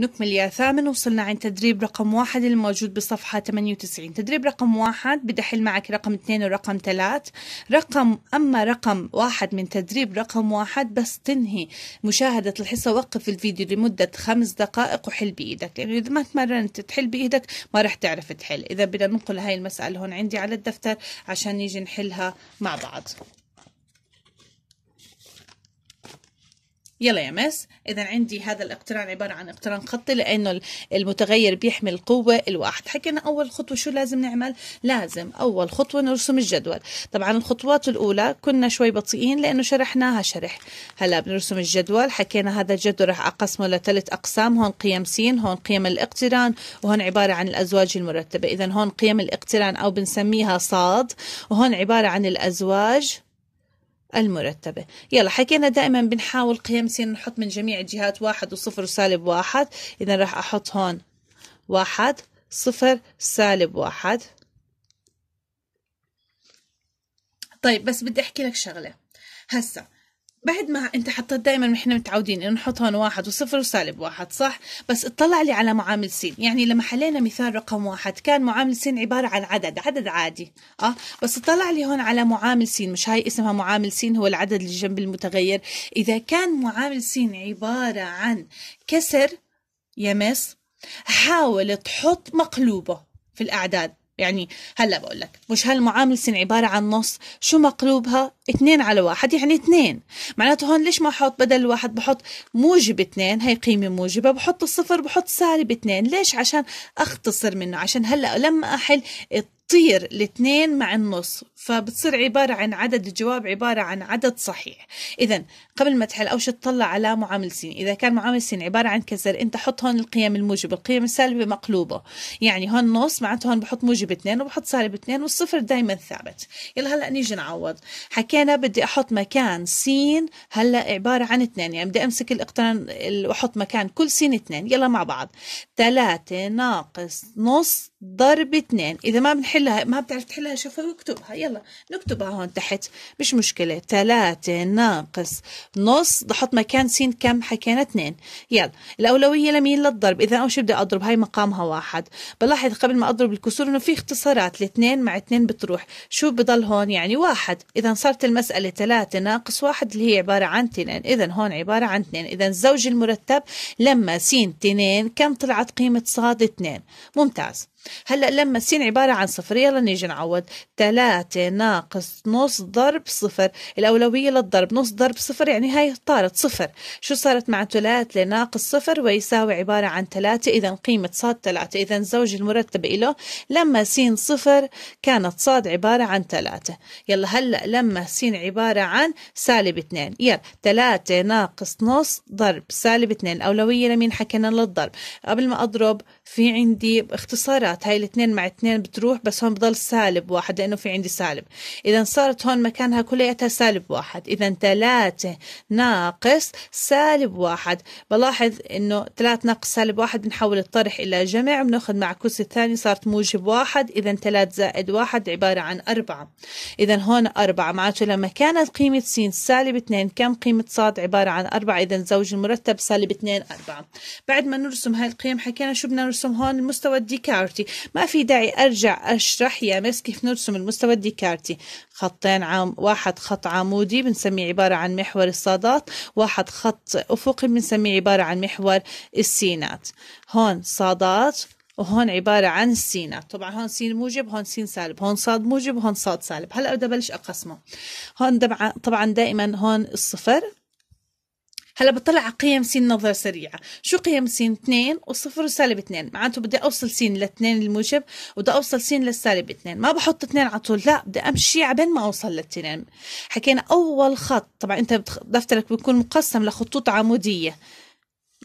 نكمل يا ثامن وصلنا عند تدريب رقم واحد الموجود بصفحة 98 تدريب رقم واحد بدي أحل معك رقم اثنين ورقم ثلاث رقم أما رقم واحد من تدريب رقم واحد بس تنهي مشاهدة الحصة وقف الفيديو لمدة خمس دقائق وحل بإيدك لأنه يعني إذا ما تمرنت تحل بإيدك ما رح تعرف تحل إذا بدنا ننقل هاي المسألة هون عندي على الدفتر عشان نيجي نحلها مع بعض يلا يا مس اذا عندي هذا الاقتران عباره عن اقتران خطي لانه المتغير بيحمل قوه الواحد حكينا اول خطوه شو لازم نعمل لازم اول خطوه نرسم الجدول طبعا الخطوات الاولى كنا شوي بطيئين لانه شرحناها شرح هلا بنرسم الجدول حكينا هذا الجدول راح اقسمه لثلاث اقسام هون قيم س هون قيم الاقتران وهون عباره عن الازواج المرتبه اذا هون قيم الاقتران او بنسميها صاد وهون عباره عن الازواج المرتبة يلا حكينا دائما بنحاول قيم سين نحط من جميع الجهات واحد وصفر وسالب واحد إذا راح أحط هون واحد صفر سالب واحد طيب بس بدي أحكي لك شغلة هسا بعد ما انت حطيت دائما احنا متعودين انه نحط هون واحد وصفر وسالب واحد صح بس اطلع لي على معامل س يعني لما حلينا مثال رقم واحد كان معامل س عبارة عن عدد عدد عادي اه بس اطلع لي هون على معامل س مش هاي اسمها معامل س هو العدد اللي جنب المتغير اذا كان معامل س عبارة عن كسر يمس حاول تحط مقلوبه في الأعداد يعني هلا بقول لك مش سن عباره عن نص شو مقلوبها اثنين على واحد يعني اثنين معناته هون ليش ما احط بدل واحد بحط موجب اثنين هي قيمه موجبه بحط الصفر بحط سالب اثنين ليش عشان اختصر منه عشان هلا لما احل تطير الاثنين مع النص فبتصير عبارة عن عدد الجواب عبارة عن عدد صحيح إذا قبل ما تحل أول شيء تطلع على معامل سين إذا كان معامل سين عبارة عن كسر أنت حط هون القيم الموجبة القيم السالبة مقلوبة يعني هون نص معناته هون بحط موجب اثنين وبحط سالب اثنين والصفر دايما ثابت يلا هلا نيجي نعوض حكينا بدي أحط مكان سين هلا عبارة عن اثنين يعني بدي أمسك الإقتران وأحط مكان كل سين اثنين يلا مع بعض ثلاثة ناقص نص ضرب اثنين إذا ما بنحلها ما بتعرف تحلها شوفها واكتبها يلا يلا نكتبها هون تحت مش مشكلة ثلاثة ناقص نص بحط مكان سين كم حكينا اثنين يلا الأولوية لمين للضرب إذا أول شيء بدي أضرب هاي مقامها واحد بلاحظ قبل ما أضرب الكسور إنه في اختصارات الاثنين مع اثنين بتروح شو بضل هون يعني واحد إذا صارت المسألة ثلاثة ناقص واحد اللي هي عبارة عن اثنين إذا هون عبارة عن اثنين إذا الزوج المرتب لما سين اثنين كم طلعت قيمة صاد اثنين ممتاز هلا لما السين عباره عن صفر يلا نيجي نعوض 3 ناقص نص ضرب صفر الاولويه للضرب نص ضرب صفر يعني هاي طارت صفر شو صارت مع 3 ناقص صفر ويساوي عباره عن 3 اذا قيمه صاد 3 اذا زوج المرتب له لما سين صفر كانت صاد عباره عن 3 يلا هلا لما سين عباره عن سالب 2 يلا 3 ناقص نص ضرب سالب 2 الاولويه لمين حكينا للضرب قبل ما اضرب في عندي اختصارات هاي الاثنين مع اثنين بتروح بس هون بضل سالب واحد لانه في عندي سالب اذا صارت هون مكانها كلياتها سالب واحد اذا ثلاثة ناقص سالب واحد بلاحظ انه ثلاثة ناقص سالب واحد بنحول الطرح الى جمع بناخذ معكوس الثاني صارت موجب واحد اذا ثلاث زائد واحد عبارة عن اربعة اذا هون اربعة معناته لما كانت قيمة س سالب اثنين كم قيمة ص عبارة عن اربعة اذا زوج المرتب سالب اثنين اربعة بعد ما نرسم هاي القيم حكينا شو بدنا نرسم هون المستوى الديكارتي ما في داعي أرجع أشرح يا مس كيف نرسم المستوى الديكارتي خطين عام واحد خط عمودي بنسميه عبارة عن محور الصادات واحد خط أفقي بنسميه عبارة عن محور السينات هون صادات وهون عبارة عن السينات طبعا هون سين موجب هون سين سالب هون صاد موجب هون صاد سالب هلأ بدي أبلش أقسمه هون طبعا دائما هون الصفر هلا بطلع على قيم س نظرة سريعة شو قيم س 2 وصفر وسالب 2 معناته بدي اوصل س ل 2 الموجب وبدي اوصل س للسالب 2 ما بحط 2 على طول لا بدي امشي عبين ما اوصل لل 2 حكينا اول خط طبعا انت دفترك بيكون مقسم لخطوط عمودية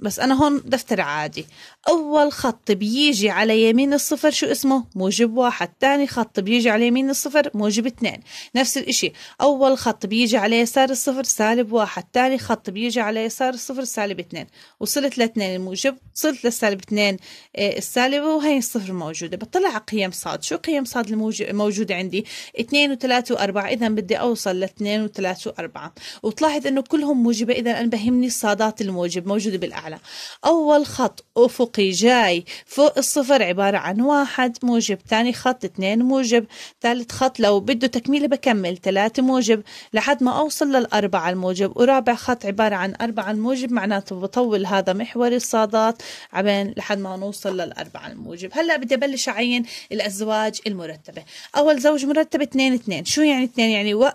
بس أنا هون دفتر عادي أول خط بيجي على يمين الصفر شو اسمه موجب واحد ثاني خط بيجي على يمين الصفر موجب اثنين نفس الإشي أول خط بيجي على يسار الصفر سالب واحد ثاني خط بيجي على يسار الصفر سالب اثنين وصلت لاتنين الموجب وصلت للسالب اثنين آه، السالبة وهي الصفر موجودة بطلع على قيم صاد شو قيم صاد الموجودة عندي اثنين وثلاثة وأربعة إذا بدي أوصل لاتنين وثلاثة وأربعة وتلاحظ إنه كلهم موجبة إذا أنا بهمني الصادات الموجب موجودة بالأحد الأعلى أول خط أفقي جاي فوق الصفر عبارة عن واحد موجب ثاني خط اثنين موجب ثالث خط لو بده تكميلة بكمل ثلاثة موجب لحد ما أوصل للأربعة الموجب ورابع خط عبارة عن أربعة الموجب معناته بطول هذا محور الصادات عبين لحد ما نوصل للأربعة الموجب هلأ بدي أبلش أعين الأزواج المرتبة أول زوج مرتب اثنين اثنين شو يعني اثنين يعني وق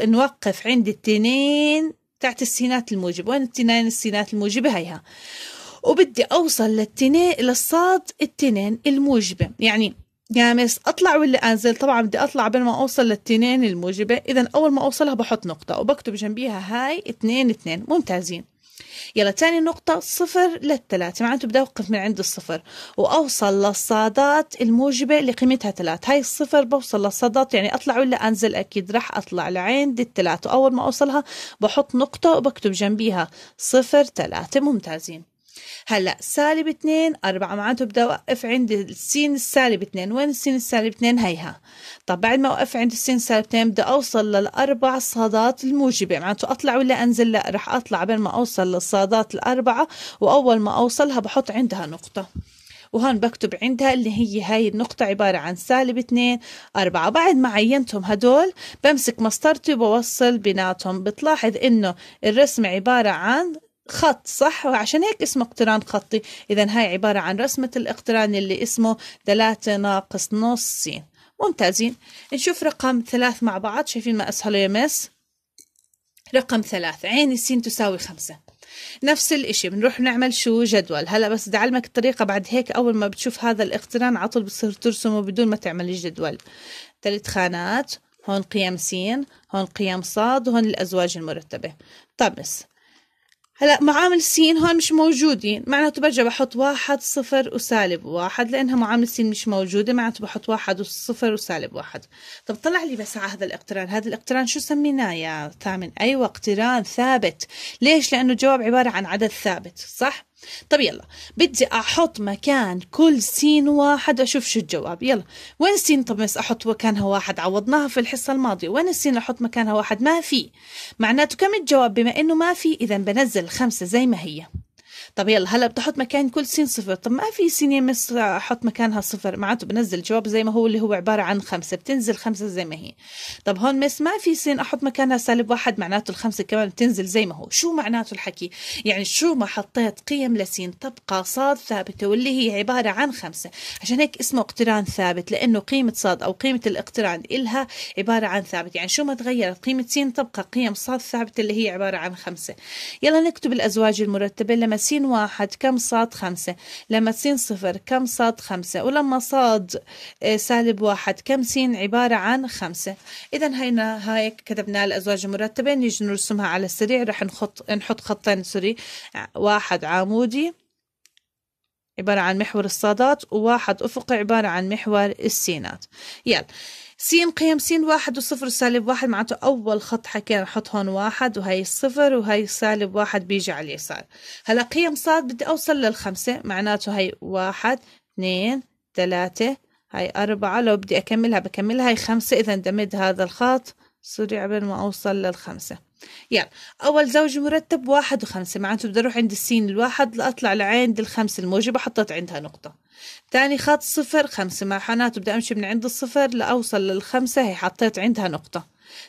نوقف عند اثنين تاعت السينات الموجبة وين التنين السينات الموجبة هيها وبدي أوصل للتنين للصاد التنين الموجبة يعني جامس أطلع ولا أنزل طبعا بدي أطلع قبل ما أوصل للتنين الموجبة إذا أول ما أوصلها بحط نقطة وبكتب جنبيها هاي اتنين اتنين ممتازين يلا تاني نقطة صفر للثلاثة معناته بدي أوقف من عند الصفر وأوصل للصادات الموجبة لقيمتها ثلاث هاي الصفر بوصل للصادات يعني أطلع ولا أنزل أكيد راح أطلع لعند الثلاث وأول ما أوصلها بحط نقطة وبكتب جنبيها صفر ثلاثة ممتازين هلا سالب 2 4 معناته بدي اوقف عند السين السالب 2 وين السين السالب 2 هيها طب بعد ما اوقف عند السين السالب 2 بدي اوصل للاربع صادات الموجبه معناته اطلع ولا انزل لا رح اطلع بين ما اوصل للصادات الاربعه واول ما اوصلها بحط عندها نقطه وهون بكتب عندها اللي هي هاي النقطة عبارة عن سالب اتنين أربعة بعد ما عينتهم هدول بمسك مسطرتي وبوصل بيناتهم بتلاحظ إنه الرسم عبارة عن خط صح وعشان هيك اسمه اقتران خطي إذا هاي عبارة عن رسمة الاقتران اللي اسمه ثلاثة ناقص نص سين ممتازين نشوف رقم ثلاث مع بعض شايفين ما اسهل يا مس رقم ثلاث عين السين تساوي خمسة نفس الاشي بنروح نعمل شو جدول هلا بس بدي اعلمك الطريقة بعد هيك اول ما بتشوف هذا الاقتران عطل بتصير ترسمه بدون ما تعمل الجدول ثلاث خانات هون قيم سين هون قيم صاد وهون الازواج المرتبة طمس هلا معامل السين هون مش موجودين معناته برجع بحط واحد صفر وسالب واحد لأنها معامل السين مش موجودة معناته بحط واحد وصفر وسالب واحد طب طلع لي بس على هذا الاقتران هذا الاقتران شو سميناه يا ثامن أيوة اقتران ثابت ليش لأنه الجواب عبارة عن عدد ثابت صح؟ طب يلا بدي أحط مكان كل سين واحد أشوف شو الجواب يلا وين سين طب بس أحط مكانها واحد عوضناها في الحصة الماضية وين السين أحط مكانها واحد ما في معناته كم الجواب بما إنه ما في إذا بنزل خمسة زي ما هي طب يلا هلا بتحط مكان كل سين صفر طب ما في سين مس احط مكانها صفر معناته بنزل الجواب زي ما هو اللي هو عباره عن خمسه بتنزل خمسه زي ما هي طب هون مس ما في سين احط مكانها سالب واحد معناته الخمسه كمان بتنزل زي ما هو شو معناته الحكي يعني شو ما حطيت قيم لسين تبقى صاد ثابته واللي هي عباره عن خمسه عشان هيك اسمه اقتران ثابت لانه قيمه صاد او قيمه الاقتران الها عباره عن ثابت يعني شو ما تغيرت قيمه سين تبقى قيم صاد ثابته اللي هي عباره عن خمسه يلا نكتب الازواج المرتبه لما سين تصين واحد كم صاد خمسة لما تسين صفر كم صاد خمسة ولما صاد آه، سالب واحد كم سين عبارة عن خمسة إذا هينا هيك كتبنا الأزواج المرتبة نيجي نرسمها على السريع رح نحط نحط خطين سوري آه، واحد عمودي عبارة عن محور الصادات وواحد أفقي عبارة عن محور السينات يلا سين قيم سين واحد وصفر وسالب واحد معناته أول خط حكينا نحط هون واحد وهي الصفر وهي سالب واحد بيجي على اليسار هلا قيم صاد بدي أوصل للخمسة معناته هي واحد اثنين ثلاثة هاي أربعة لو بدي أكملها بكملها هي خمسة إذا دمد هذا الخط سوري عبين ما أوصل للخمسة يلا أول زوج مرتب واحد وخمسة معناته بدي أروح عند السين الواحد لأطلع لعند الخمسة الموجبة حطيت عندها نقطة ثاني خط صفر خمسة معناته بدي أمشي من عند الصفر لأوصل للخمسة هي حطيت عندها نقطة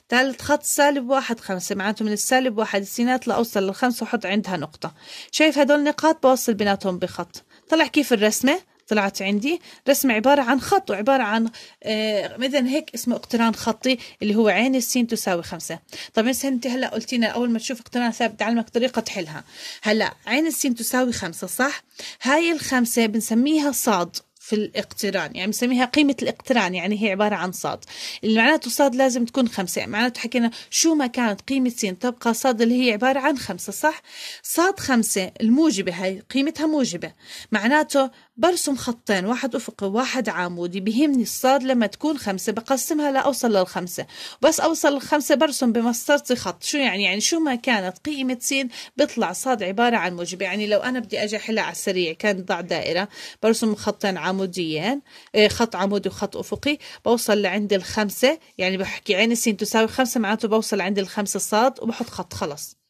ثالث خط سالب واحد خمسة معناته من السالب واحد السينات لأوصل للخمسة وحط عندها نقطة شايف هدول نقاط بوصل بيناتهم بخط طلع كيف الرسمة طلعت عندي رسم عبارة عن خط وعبارة عن آه مثلا هيك اسمه اقتران خطي اللي هو عين السين تساوي خمسة طب بس انت هلا قلتينا اول ما تشوف اقتران ثابت علمك طريقة تحلها هلا عين السين تساوي خمسة صح هاي الخمسة بنسميها صاد في الاقتران يعني بنسميها قيمة الاقتران يعني هي عبارة عن صاد اللي معناته صاد لازم تكون خمسة يعني معناته حكينا شو ما كانت قيمة سين تبقى صاد اللي هي عبارة عن خمسة صح صاد خمسة الموجبة هاي قيمتها موجبة معناته برسم خطين واحد أفقي وواحد عمودي بيهمني الصاد لما تكون خمسة بقسمها لأوصل للخمسة بس أوصل للخمسة برسم بمسطرتي خط شو يعني يعني شو ما كانت قيمة س بيطلع صاد عبارة عن موجب يعني لو أنا بدي أجي أحلها على السريع كان ضع دائرة برسم خطين عموديين إيه، خط عمودي وخط أفقي بوصل لعند الخمسة يعني بحكي عين السين تساوي خمسة معناته بوصل عند الخمسة صاد وبحط خط خلص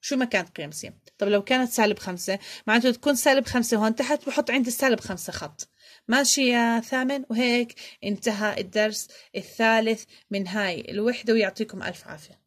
شو ما كانت قيمتي طب لو كانت سالب خمسة معناته تكون سالب خمسة هون تحت بحط عندي السالب خمسة خط ماشي يا ثامن وهيك انتهى الدرس الثالث من هاي الوحدة ويعطيكم ألف عافية